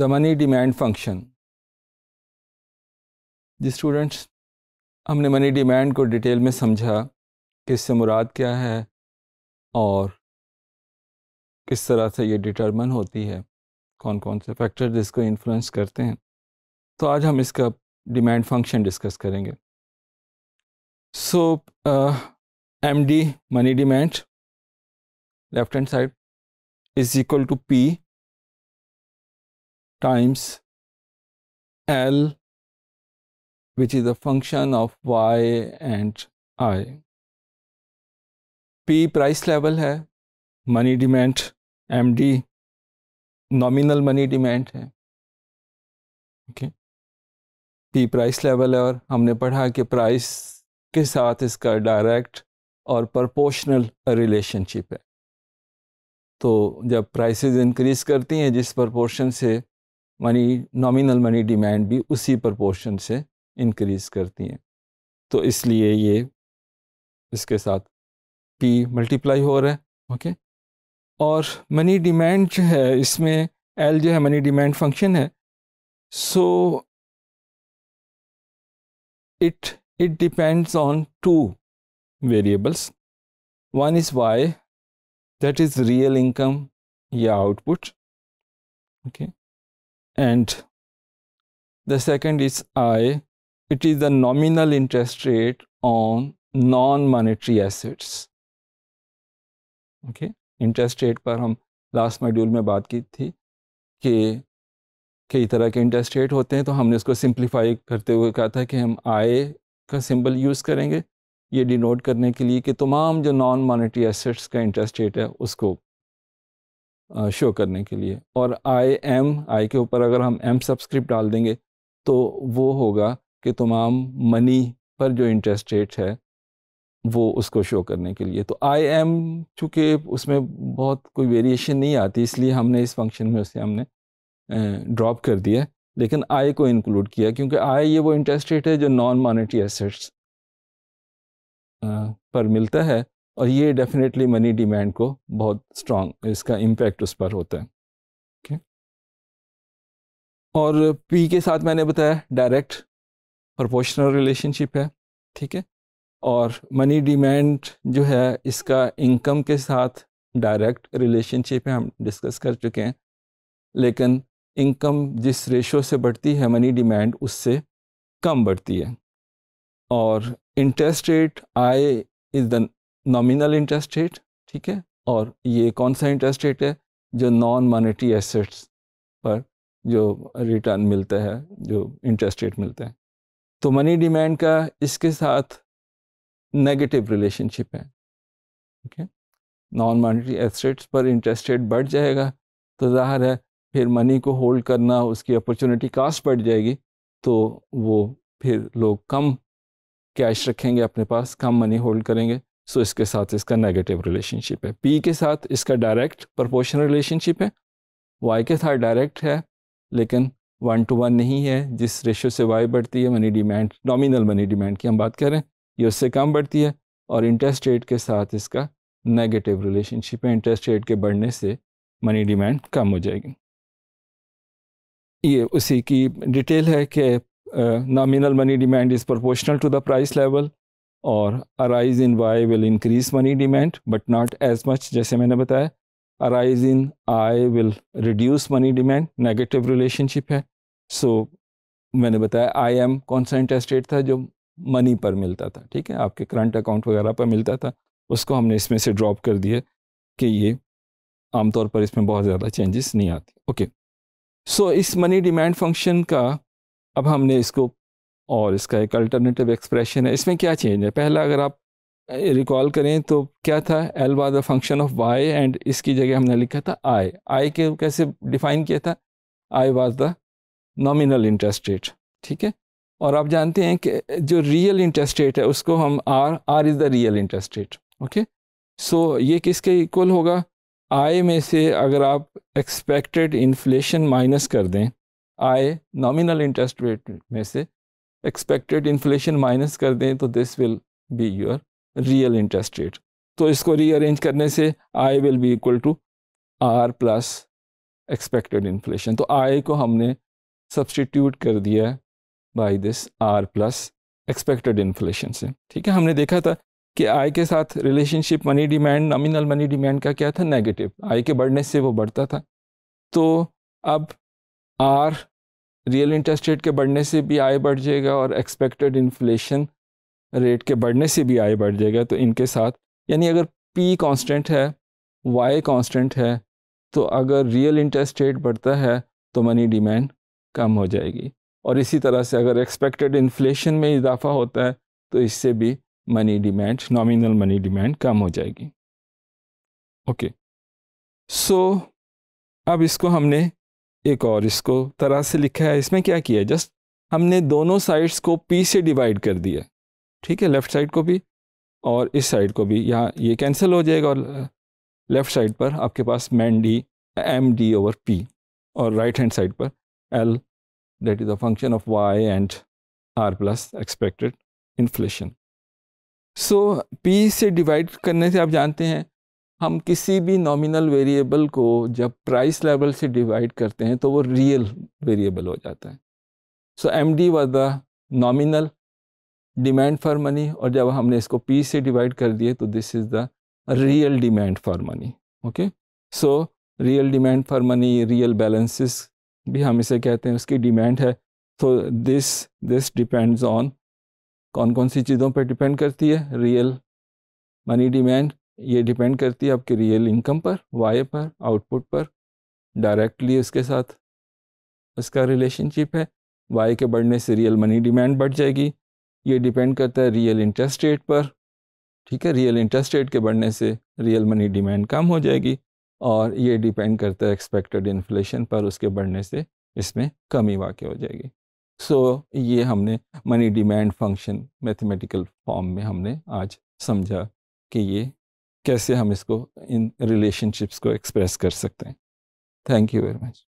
the money demand function जी students हमने money demand को डिटेल में समझा कि इससे मुराद क्या है और किस तरह से ये डिटर्मन होती है कौन कौन से फैक्टर इसको इन्फ्लुएंस करते हैं तो आज हम इसका डिमांड फंक्शन डिस्कस करेंगे so M D money demand left hand side is equal to P times L which is a function of y and i. P price level है money demand M D nominal money demand है okay P price level है और हमने पढ़ा कि price के साथ इसका डायरेक्ट और प्रपोशनल रिलेशनशिप है तो जब प्राइसेस इंक्रीज करती हैं जिस प्रपोर्शन से मनी नॉमिनल मनी डिमांड भी उसी प्रपोर्शन से इंक्रीज़ करती हैं तो इसलिए ये इसके साथ पी मल्टीप्लाई हो रहा है ओके और मनी डिमांड जो है इसमें एल जो है मनी डिमांड फंक्शन है so it it depends on two variables one is Y that is real income या output okay okay? and the second is I. It is the nominal interest rate on non-monetary assets. Okay interest rate पर हम last module में बात की थी कि कई तरह के इंटरेस्ट रेट होते हैं तो हमने इसको सिंप्लीफाई करते हुए कहा था कि हम i का सिंबल यूज़ करेंगे ये डिनोट करने के लिए कि तमाम जो नॉन मॉनेटरी एसेट्स का इंटरेस्ट रेट है उसको शो करने के लिए और आई एम आई के ऊपर अगर हम एम सब्सक्रिप्ट डाल देंगे तो वो होगा कि तमाम मनी पर जो इंटरेस्ट रेट है वो उसको शो करने के लिए तो आई एम चूँकि उसमें बहुत कोई वेरिएशन नहीं आती इसलिए हमने इस फंक्शन में उसे हमने ड्रॉप कर दिया लेकिन आई को इंक्लूड किया क्योंकि आई ये वो इंटरेस्ट रेट है जो नॉन मॉनेटरी एसेट्स पर मिलता है और ये डेफिनेटली मनी डिमांड को बहुत स्ट्रांग इसका इम्पेक्ट उस पर होता है ओके और पी के साथ मैंने बताया डायरेक्ट प्रोपोर्शनल रिलेशनशिप है ठीक है और मनी डिमांड जो है इसका इनकम के साथ डायरेक्ट रिलेशनशिप है हम डिस्कस कर चुके हैं लेकिन इनकम जिस रेशो से बढ़ती है मनी डिमांड उससे कम बढ़ती है और interest rate I is the nominal interest rate ठीक है और ये कौन सा इंटरेस्ट रेट है जो नॉन मॉनेटरी एसेट्स पर जो रिटर्न मिलता है जो इंटरेस्ट रेट मिलता है तो मनी डिमांड का इसके साथ नेगेटिव रिलेशनशिप है ठीक है नॉन मॉनेटरी एसेट्स पर इंटरेस्ट रेट बढ़ जाएगा तो ज़ाहिर है फिर मनी को होल्ड करना उसकी अपॉर्चुनिटी कास्ट बढ़ जाएगी तो वो फिर लोग कम कैश रखेंगे अपने पास कम मनी होल्ड करेंगे सो इसके साथ इसका नेगेटिव रिलेशनशिप है पी के साथ इसका डायरेक्ट प्रोपोर्शनल रिलेशनशिप है वाई के साथ डायरेक्ट है लेकिन वन टू वन नहीं है जिस रेशो से वाई बढ़ती है money demand nominal money demand की हम बात करें ये उससे कम बढ़ती है और इंटरेस्ट रेट के साथ इसका नेगेटिव रिलेशनशिप है इंटरेस्ट रेट के बढ़ने से मनी डिमांड कम हो जाएगी ये उसी की डिटेल है कि nominal money demand is proportional to the price level और a rise in Y will increase money demand but not as much जैसे मैंने बताया a rise in I will reduce money demand negative relationship है सो so, मैंने बताया I am कौन सा interest rate था जो मनी पर मिलता था ठीक है आपके करंट अकाउंट वगैरह पर मिलता था उसको हमने इसमें से ड्रॉप कर दिया कि ये आमतौर पर इसमें बहुत ज़्यादा चेंजेस नहीं आते ओके सो so, इस मनी डिमांड फंक्शन का अब हमने इसको और इसका एक अल्टरनेटिव एक्सप्रेशन है इसमें क्या चेंज है पहला अगर आप रिकॉल करें तो क्या था L was the function of Y and इसकी जगह हमने लिखा था आई आई के कैसे डिफाइन किया था I was the nominal interest rate ठीक है और आप जानते हैं कि जो रियल इंटरेस्ट रेट है उसको हम R R is the real interest rate okay so ये किसके इक्वल होगा आई में से अगर आप एक्सपेक्टेड इन्फ्लेशन माइनस कर दें आई नॉमिनल इंटरेस्ट रेट में से एक्सपेक्टेड इन्फ्लेशन माइनस कर दें तो this will be your real interest rate तो इसको रीअरेंज करने से I will be equal to R plus expected inflation तो आई को हमने सब्सटीट्यूट कर दिया by this R plus expected inflation से ठीक है हमने देखा था कि आई के साथ relationship money demand nominal money demand का क्या था नेगेटिव आई के बढ़ने से वो बढ़ता था तो अब आर रियल इंटरेस्ट रेट के बढ़ने से भी आय बढ़ जाएगा और एक्सपेक्टेड इन्फ्लेशन रेट के बढ़ने से भी आय बढ़ जाएगा तो इनके साथ यानी अगर पी कांस्टेंट है वाई कांस्टेंट है तो अगर रियल इंटरेस्ट रेट बढ़ता है तो मनी डिमांड कम हो जाएगी और इसी तरह से अगर एक्सपेक्टेड इन्फ्लेशन में इजाफा होता है तो इससे भी money demand nominal money demand कम हो जाएगी ओके okay. सो so, अब इसको हमने एक और इसको तरह से लिखा है इसमें क्या किया जस्ट हमने दोनों साइड्स को पी से डिवाइड कर दिया ठीक है लेफ़्ट साइड को भी और इस साइड को भी यहाँ ये कैंसिल हो जाएगा और लेफ़्ट साइड पर आपके पास मैन D M D over P और राइट हैंड साइड पर L that is the function of Y and R plus expected inflation so P से डिवाइड करने से आप जानते हैं हम किसी भी नॉमिनल वेरिएबल को जब प्राइस लेवल से डिवाइड करते हैं तो वो रियल वेरिएबल हो जाता है so M D was the nominal demand for money और जब हमने इसको पी से डिवाइड कर दिए तो this is the real demand for money okay so real demand for money real balances भी हम इसे कहते हैं उसकी डिमांड है तो दिस दिस डिपेंड्स ऑन कौन कौन सी चीज़ों पर डिपेंड करती है रियल मनी डिमांड ये डिपेंड करती है आपके रियल इनकम पर वाई पर आउटपुट पर डायरेक्टली उसके साथ उसका रिलेशनशिप है वाई के बढ़ने से रियल मनी डिमांड बढ़ जाएगी ये डिपेंड करता है रियल इंटरेस्ट रेट पर ठीक है रियल इंटरेस्ट रेट के बढ़ने से रियल मनी डिमांड कम हो जाएगी और ये डिपेंड करता है एक्सपेक्टेड इन्फ्लेशन पर उसके बढ़ने से इसमें कमी वाक़ हो जाएगी सो so, ये हमने money demand function mathematical form में हमने आज समझा कि ये कैसे हम इसको इन रिलेशनशिप्स को एक्सप्रेस कर सकते हैं थैंक यू वेरी मच